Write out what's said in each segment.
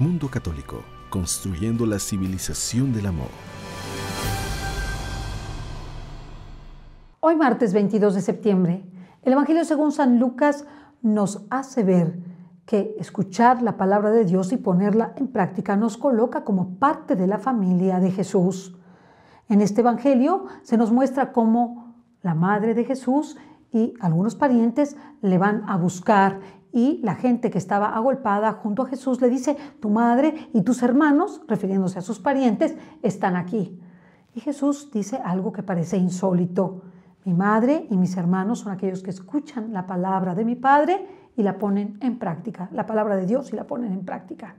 Mundo Católico, construyendo la civilización del amor. Hoy martes 22 de septiembre, el Evangelio según San Lucas nos hace ver que escuchar la palabra de Dios y ponerla en práctica nos coloca como parte de la familia de Jesús. En este Evangelio se nos muestra cómo la madre de Jesús y algunos parientes le van a buscar y la gente que estaba agolpada junto a Jesús le dice, tu madre y tus hermanos, refiriéndose a sus parientes, están aquí. Y Jesús dice algo que parece insólito. Mi madre y mis hermanos son aquellos que escuchan la palabra de mi Padre y la ponen en práctica, la palabra de Dios y la ponen en práctica.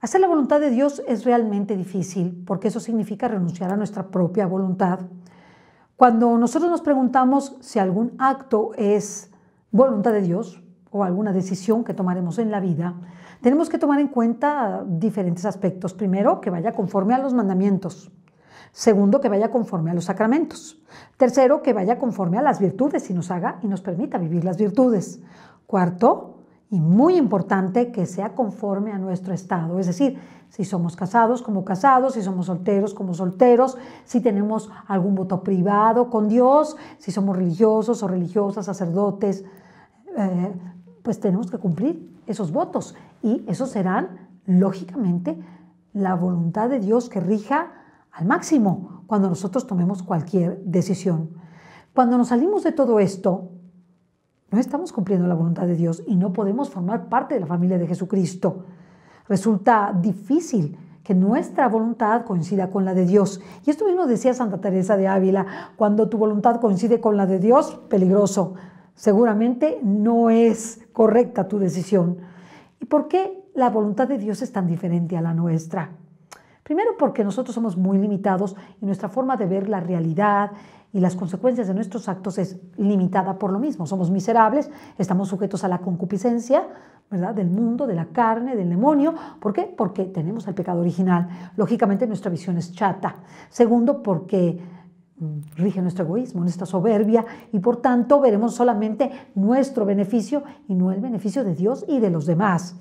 Hacer la voluntad de Dios es realmente difícil porque eso significa renunciar a nuestra propia voluntad. Cuando nosotros nos preguntamos si algún acto es voluntad de Dios, o alguna decisión que tomaremos en la vida, tenemos que tomar en cuenta diferentes aspectos. Primero, que vaya conforme a los mandamientos. Segundo, que vaya conforme a los sacramentos. Tercero, que vaya conforme a las virtudes y nos haga y nos permita vivir las virtudes. Cuarto, y muy importante, que sea conforme a nuestro estado. Es decir, si somos casados como casados, si somos solteros como solteros, si tenemos algún voto privado con Dios, si somos religiosos o religiosas, sacerdotes, eh, pues tenemos que cumplir esos votos y esos serán, lógicamente, la voluntad de Dios que rija al máximo cuando nosotros tomemos cualquier decisión. Cuando nos salimos de todo esto, no estamos cumpliendo la voluntad de Dios y no podemos formar parte de la familia de Jesucristo. Resulta difícil que nuestra voluntad coincida con la de Dios. Y esto mismo decía Santa Teresa de Ávila, cuando tu voluntad coincide con la de Dios, peligroso. Seguramente no es correcta tu decisión. ¿Y por qué la voluntad de Dios es tan diferente a la nuestra? Primero porque nosotros somos muy limitados y nuestra forma de ver la realidad y las consecuencias de nuestros actos es limitada por lo mismo. Somos miserables, estamos sujetos a la concupiscencia, ¿verdad? Del mundo, de la carne, del demonio. ¿Por qué? Porque tenemos el pecado original. Lógicamente nuestra visión es chata. Segundo, porque Mm, rige nuestro egoísmo, nuestra soberbia y por tanto veremos solamente nuestro beneficio y no el beneficio de Dios y de los demás.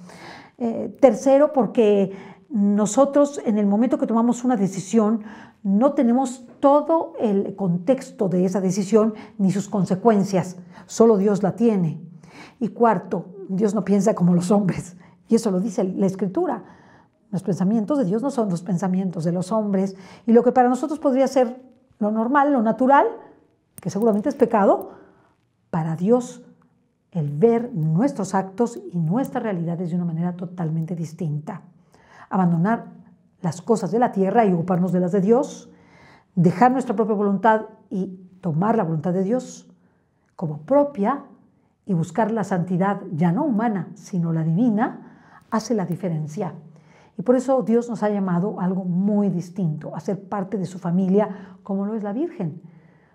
Eh, tercero, porque nosotros en el momento que tomamos una decisión no tenemos todo el contexto de esa decisión ni sus consecuencias, solo Dios la tiene. Y cuarto, Dios no piensa como los hombres, y eso lo dice la escritura. Los pensamientos de Dios no son los pensamientos de los hombres, y lo que para nosotros podría ser lo normal, lo natural, que seguramente es pecado, para Dios el ver nuestros actos y nuestras realidades de una manera totalmente distinta. Abandonar las cosas de la tierra y ocuparnos de las de Dios, dejar nuestra propia voluntad y tomar la voluntad de Dios como propia y buscar la santidad ya no humana, sino la divina, hace la diferencia. Y por eso Dios nos ha llamado a algo muy distinto, a ser parte de su familia como lo es la Virgen.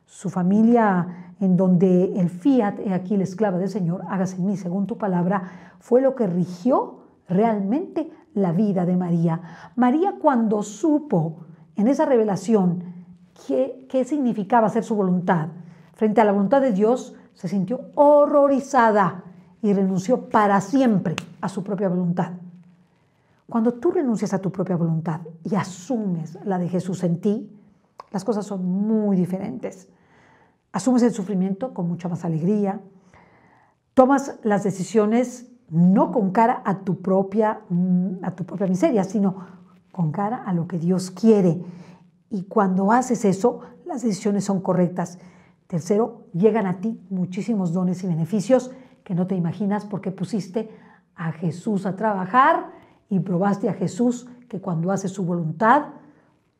Su familia en donde el fiat, aquí la esclava del Señor, hágase en mí según tu palabra, fue lo que rigió realmente la vida de María. María cuando supo en esa revelación qué, qué significaba ser su voluntad frente a la voluntad de Dios, se sintió horrorizada y renunció para siempre a su propia voluntad. Cuando tú renuncias a tu propia voluntad y asumes la de Jesús en ti, las cosas son muy diferentes. Asumes el sufrimiento con mucha más alegría, tomas las decisiones no con cara a tu propia, mm, a tu propia miseria, sino con cara a lo que Dios quiere. Y cuando haces eso, las decisiones son correctas. Tercero, llegan a ti muchísimos dones y beneficios que no te imaginas porque pusiste a Jesús a trabajar y probaste a Jesús que cuando hace su voluntad,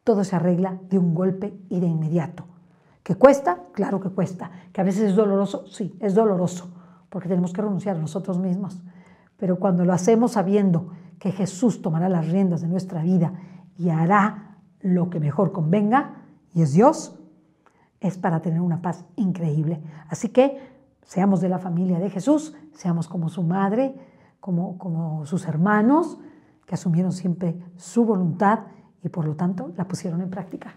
todo se arregla de un golpe y de inmediato. ¿Que cuesta? Claro que cuesta. ¿Que a veces es doloroso? Sí, es doloroso, porque tenemos que renunciar a nosotros mismos. Pero cuando lo hacemos sabiendo que Jesús tomará las riendas de nuestra vida y hará lo que mejor convenga, y es Dios, es para tener una paz increíble. Así que seamos de la familia de Jesús, seamos como su madre, como, como sus hermanos, que asumieron siempre su voluntad y por lo tanto la pusieron en práctica.